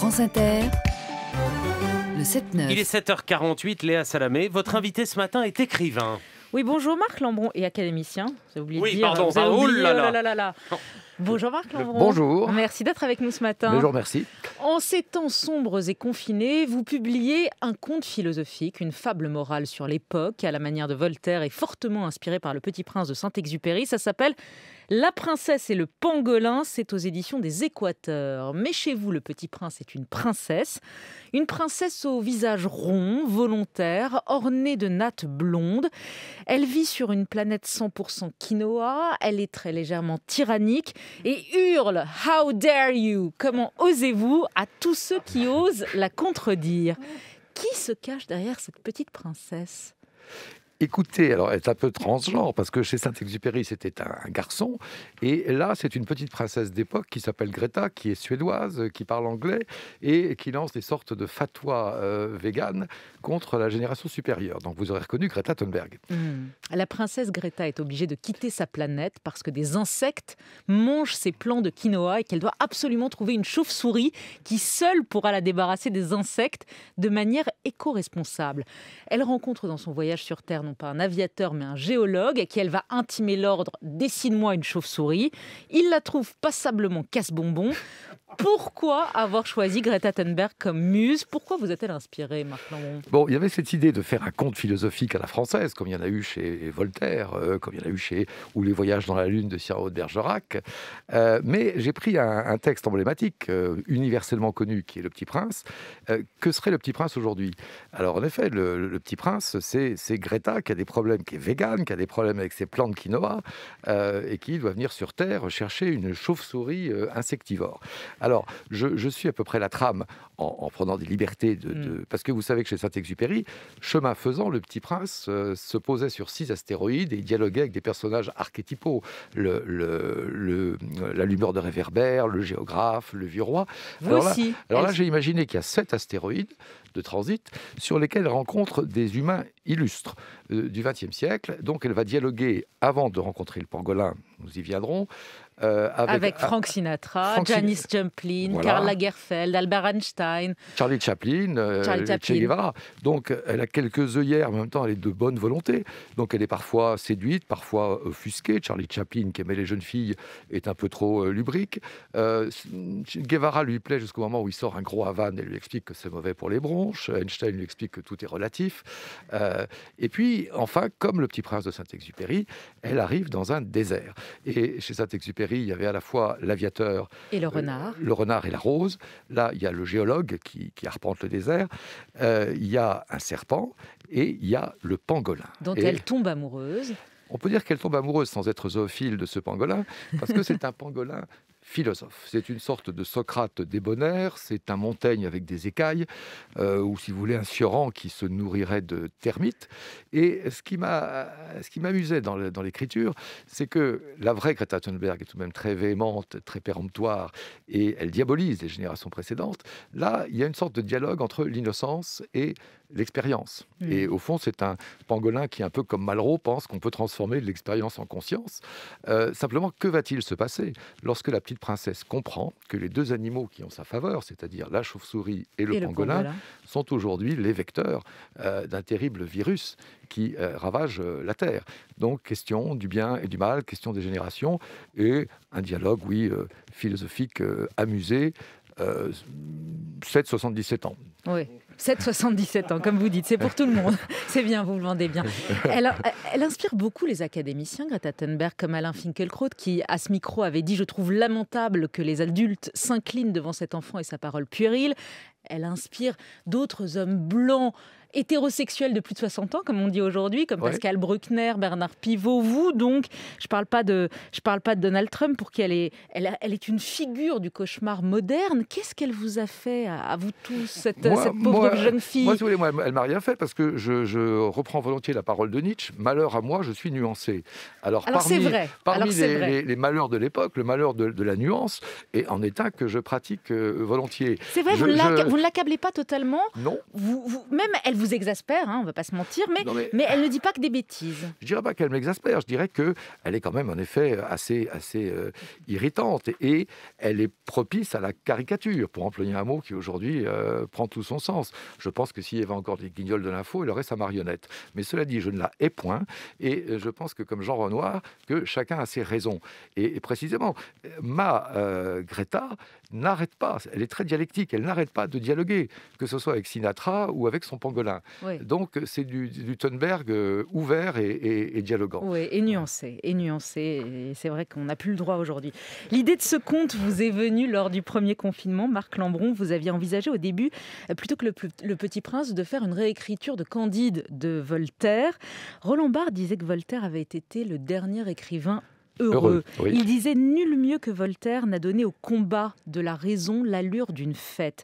France Inter. Le 7-9. Il est 7h48, Léa Salamé. Votre invité ce matin est écrivain. Oui, bonjour Marc Lambron et académicien. Vous oui, de dire. pardon. Vous avez ah, oh oh là là. Oh. Bonjour Marc Lambron. Bonjour. Merci d'être avec nous ce matin. Bonjour, merci. En ces temps sombres et confinés, vous publiez un conte philosophique, une fable morale sur l'époque, à la manière de Voltaire et fortement inspiré par le Petit Prince de Saint-Exupéry. Ça s'appelle la princesse et le pangolin, c'est aux éditions des Équateurs. Mais chez vous, le petit prince est une princesse. Une princesse au visage rond, volontaire, ornée de nattes blondes. Elle vit sur une planète 100% quinoa. Elle est très légèrement tyrannique et hurle How dare you Comment osez-vous à tous ceux qui osent la contredire Qui se cache derrière cette petite princesse écoutez, alors elle est un peu transgenre, parce que chez Saint-Exupéry, c'était un, garçon, et là, c'est une petite princesse d'époque qui s'appelle Greta, qui est suédoise, euh, qui parle anglais, et qui lance des sortes de fatwas euh, véganes contre la génération supérieure. Donc vous aurez reconnu Greta Thunberg. Hmm. La princesse Greta est obligée de quitter sa planète parce que des insectes mangent ses plants de quinoa et qu'elle doit absolument trouver une chauve-souris qui seule pourra la débarrasser des insectes de manière éco-responsable. Elle rencontre dans son voyage sur Terre pas un aviateur, mais un géologue, à qui elle va intimer l'ordre Dessine-moi une chauve-souris. Il la trouve passablement casse-bonbon. Pourquoi avoir choisi Greta Thunberg comme muse Pourquoi vous a-t-elle inspiré, maintenant Bon, il y avait cette idée de faire un conte philosophique à la française, comme il y en a eu chez Voltaire, euh, comme il y en a eu chez Ou les voyages dans la lune de Cyrano de Bergerac. mais j'ai pris un, texte emblématique, euh, universellement connu, qui est Le Petit Prince. Euh, que serait Le Petit Prince aujourd'hui Alors, en effet, le, le Petit Prince, c'est Greta qui a des problèmes, qui est vegan, qui a des problèmes avec ses plantes quinoa, euh, et qui doit venir sur Terre chercher une chauve-souris euh, insectivore. Alors, je, suis à peu près la trame en, prenant des libertés, de, mm. parce que vous savez que chez Saint-Exupéry, chemin faisant, le petit prince euh, se posait sur six astéroïdes et dialoguait avec des personnages archétypaux, le, l'allumeur de réverbère, le géographe, le vieux roi. alors Là, j'ai imaginé qu'il y a sept astéroïdes de transit sur lesquels rencontre des humains illustres. Euh, du XXe siècle. Donc elle va dialoguer, avant de rencontrer le pangolin, nous y viendrons. Euh, avec, Frank Sinatra, Janis Joplin, Karl Lagerfeld, Albert Einstein. Charlie Chaplin, euh, Che Guevara. Donc elle a quelques œillères, mais en même temps elle est de bonne volonté. Donc elle est parfois séduite, parfois offusquée. Charlie Chaplin, qui aimait les jeunes filles, est un peu trop euh, lubrique. Guevara lui plaît jusqu'au moment où il sort un gros Havane et lui explique que c'est mauvais pour les bronches. Einstein lui explique que tout est relatif. et puis, enfin, comme le petit prince de Saint-Exupéry, elle arrive dans un désert. Et chez Saint-Exupéry, il y avait à la fois l'aviateur. Et le euh, renard. le renard et la rose. Là, il y a le géologue qui, arpente le désert. Euh, il y a un serpent et il y a le pangolin. Dont elle tombe amoureuse. On peut dire qu'elle tombe amoureuse sans être zoophile de ce pangolin, parce que c'est un pangolin philosophe. C'est une sorte de Socrate débonnaire, c'est un Montaigne avec des écailles, euh, ou si vous voulez un Cioran qui se nourrirait de termites. Et ce qui m'amusait dans, dans l'écriture, c'est que la vraie Greta Thunberg est tout de même très véhémente, très péremptoire, et elle diabolise les générations précédentes. Là, il y a une sorte de dialogue entre l'innocence et l'expérience. Et au fond, c'est un pangolin qui, un peu comme Malraux, pense qu'on peut transformer l'expérience en conscience. Euh, simplement, que va-t-il se passer lorsque la petite princesse comprend que les deux animaux qui ont sa faveur, c'est-à-dire la chauve-souris et le pangolin, sont aujourd'hui les vecteurs euh, d'un terrible virus qui euh, ravage euh, la Terre. Donc, question du bien et du mal, question des générations, et un dialogue, oui, philosophique, amusé, 7-77 ans. Oui. 7,77 ans, comme vous dites. C'est pour tout le monde. C'est bien, vous le vendez bien. Elle, euh, elle inspire beaucoup les académiciens, Greta Thunberg, comme Alain Finkielkraut, qui, à ce micro, avait dit « Je trouve lamentable que les adultes s'inclinent devant cet enfant et sa parole puérile ». Elle inspire d'autres hommes blancs hétérosexuel de plus de 60 ans, comme on dit aujourd'hui, comme Pascal Bruckner, Bernard Pivot, vous donc. Je ne parle, pas de, je parle pas de Donald Trump pour qui elle est, elle, est une figure du cauchemar moderne. Qu'est-ce qu'elle vous a fait à, vous tous, cette, pauvre jeune fille Moi, si vous elle m'a rien fait parce que je, reprends volontiers la parole de Nietzsche. Malheur à moi, je suis nuancé. Alors, parmi, vrai. parmi les, malheurs de l'époque, le malheur de, la nuance est en état que je pratique euh, volontiers. C'est vrai, vous ne l'accablez pas totalement. Non. Vous, vous, même elle vous exaspère, hein, on ne va pas se mentir, mais, mais, elle ne dit pas que des bêtises. Je ne dirais pas qu'elle m'exaspère, je dirais qu'elle est quand même en effet assez, assez euh, irritante et elle est propice à la caricature, pour employer un mot qui aujourd'hui euh, prend tout son sens. Je pense que s'il y avait encore des guignols de l'info, elle aurait sa marionnette. Mais cela dit, je ne la hais point et euh, je pense que comme Jean Renoir, que chacun a ses raisons. Et, précisément, ma Greta n'arrête pas, elle est très dialectique, elle n'arrête pas de dialoguer, que ce soit avec Sinatra ou avec son pangolin. Donc c'est du, du Thunberg euh, ouvert et, et, et dialogant. Oui, et nuancé, et nuancé. Et c'est vrai qu'on n'a plus le droit aujourd'hui. L'idée de ce conte vous est venue lors du premier confinement, Marc Lambron. Vous aviez envisagé au début, euh, plutôt que le, Petit Prince, de faire une réécriture de Candide de Voltaire. Roland Barthes disait que Voltaire avait été le dernier écrivain heureux. Il disait nul mieux que Voltaire n'a donné au combat de la raison l'allure d'une fête.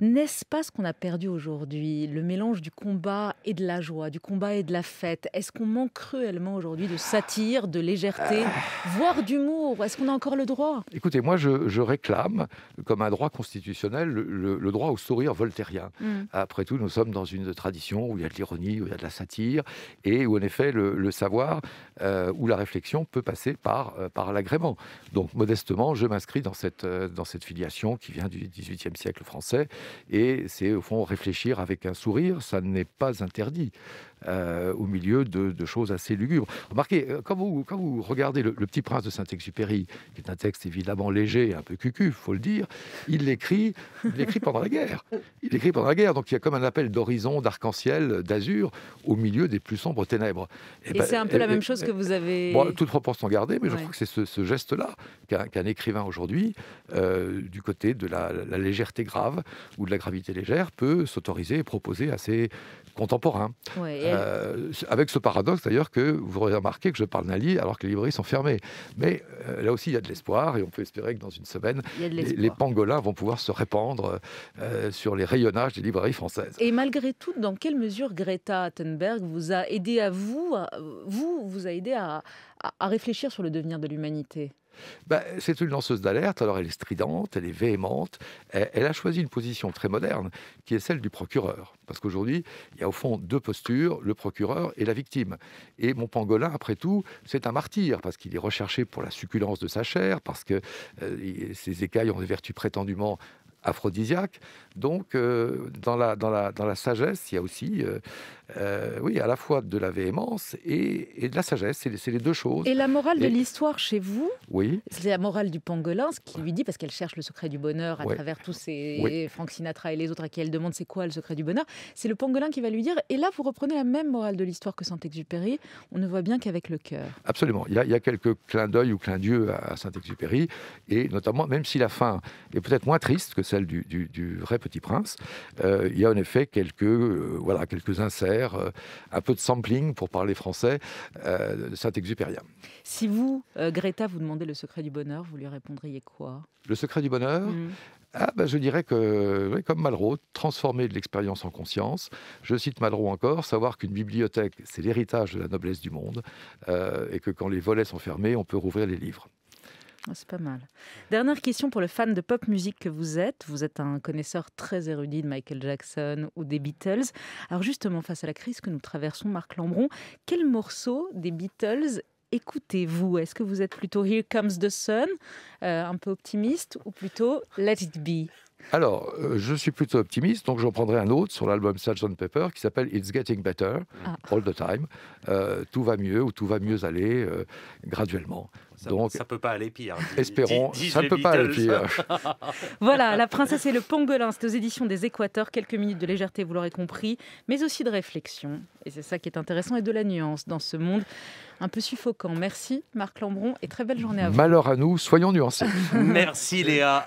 N'est-ce pas ce qu'on a perdu aujourd'hui Le mélange du combat et de la joie, du combat et de la fête. Est-ce qu'on manque cruellement aujourd'hui de satire, de légèreté, ah. voire d'humour Est-ce qu'on a encore le droit Écoutez, moi je, réclame comme un droit constitutionnel le, droit au sourire voltairien. Mm. Après tout, nous sommes dans une tradition où il y a de l'ironie, où il y a de la satire, et où en effet le, savoir euh, ou la réflexion peut passer par, euh, par l'agrément. Donc modestement, je m'inscris dans cette, euh, dans cette filiation qui vient du XVIIIe siècle français. Et c'est au fond réfléchir avec un sourire, ça n'est pas interdit. Euh, au milieu de, choses assez lugubres. Remarquez, euh, quand vous, quand vous regardez le, Petit Prince de Saint-Exupéry, qui est un texte évidemment léger, un peu cucu, faut le dire, il l'écrit, il écrit pendant la guerre. Il l'écrit pendant la guerre, donc il y a comme un appel d'horizon, d'arc-en-ciel, d'azur, au milieu des plus sombres ténèbres. Eh et, ben, c'est un peu la eh, même eh, chose que vous avez. Bon, toute proportion mais je crois que c'est ce, geste-là qu'un, écrivain aujourd'hui, euh, du côté de la, la légèreté grave, ou de la gravité légère peut s'autoriser et proposer à ses contemporains. Euh, avec ce paradoxe d'ailleurs que vous remarquez que je parle lit alors que les librairies sont fermées. Mais euh, là aussi, il y a de l'espoir et on peut espérer que dans une semaine, les, pangolins vont pouvoir se répandre euh, sur les rayonnages des librairies françaises. Et malgré tout, dans quelle mesure Greta Thunberg vous a aidé à vous, vous, vous a aidé à réfléchir sur le devenir de l'humanité bah, c'est une lanceuse d'alerte, alors elle est stridente, elle est véhémente, elle, a choisi une position très moderne, qui est celle du procureur. Parce qu'aujourd'hui, il y a au fond deux postures, le procureur et la victime. Et mon pangolin, après tout, c'est un martyr, parce qu'il est recherché pour la succulence de sa chair, parce que euh, ses écailles ont des vertus prétendument aphrodisiaques. Donc, euh, dans, la, sagesse, il y a aussi... Euh, euh, oui, à la fois de la véhémence et, de la sagesse. C'est les deux choses. Et la morale de l'histoire chez vous Oui. C'est la morale du pangolin, ce qui lui dit, parce qu'elle cherche le secret du bonheur à travers tous ces oui. Frank Sinatra et les autres à qui elle demande c'est quoi le secret du bonheur. C'est le pangolin qui va lui dire, et là vous reprenez la même morale de l'histoire que Saint-Exupéry, on ne voit bien qu'avec le cœur. Absolument. Il y, a, quelques clins d'œil ou clins d'yeux à Saint-Exupéry, et notamment, même si la fin est peut-être moins triste que celle du, vrai Petit Prince, euh, il y a en effet quelques, euh, voilà, quelques inserts euh, un peu de sampling, pour parler français, euh, de Saint-Exupérien. Si vous, euh, Greta, vous demandez le secret du bonheur, vous lui répondriez quoi Le secret du bonheur mm. Ah ben, je dirais que, comme Malraux, transformer de l'expérience en conscience. Je cite Malraux encore, savoir qu'une bibliothèque, c'est l'héritage de la noblesse du monde, et que quand les volets sont fermés, on peut rouvrir les livres. Ah, c'est pas mal. Dernière question pour le fan de pop musique que vous êtes. Vous êtes un connaisseur très érudit de Michael Jackson ou des Beatles. Alors justement, face à la crise que nous traversons, Marc Lambron, quel morceau des Beatles écoutez-vous Est-ce que vous êtes plutôt Here Comes the Sun, euh, un peu optimiste, ou plutôt Let It Be alors, euh, je suis plutôt optimiste, donc j'en prendrai un autre sur l'album Sgt Pepper qui s'appelle It's Getting Better ah. All the Time. Euh, tout va mieux ou tout va mieux aller euh, graduellement. Ça, donc, ça peut pas aller pire. Espérons, ça ne peut pas aller pire. voilà, La Princesse et le Pangolin, c'est aux éditions des Équateurs. Quelques minutes de légèreté, vous l'aurez compris, mais aussi de réflexion. Et c'est ça qui est intéressant et de la nuance dans ce monde un peu suffocant. Merci Marc Lambron et très belle journée à vous. Malheur à nous, soyons nuancés. Merci Léa.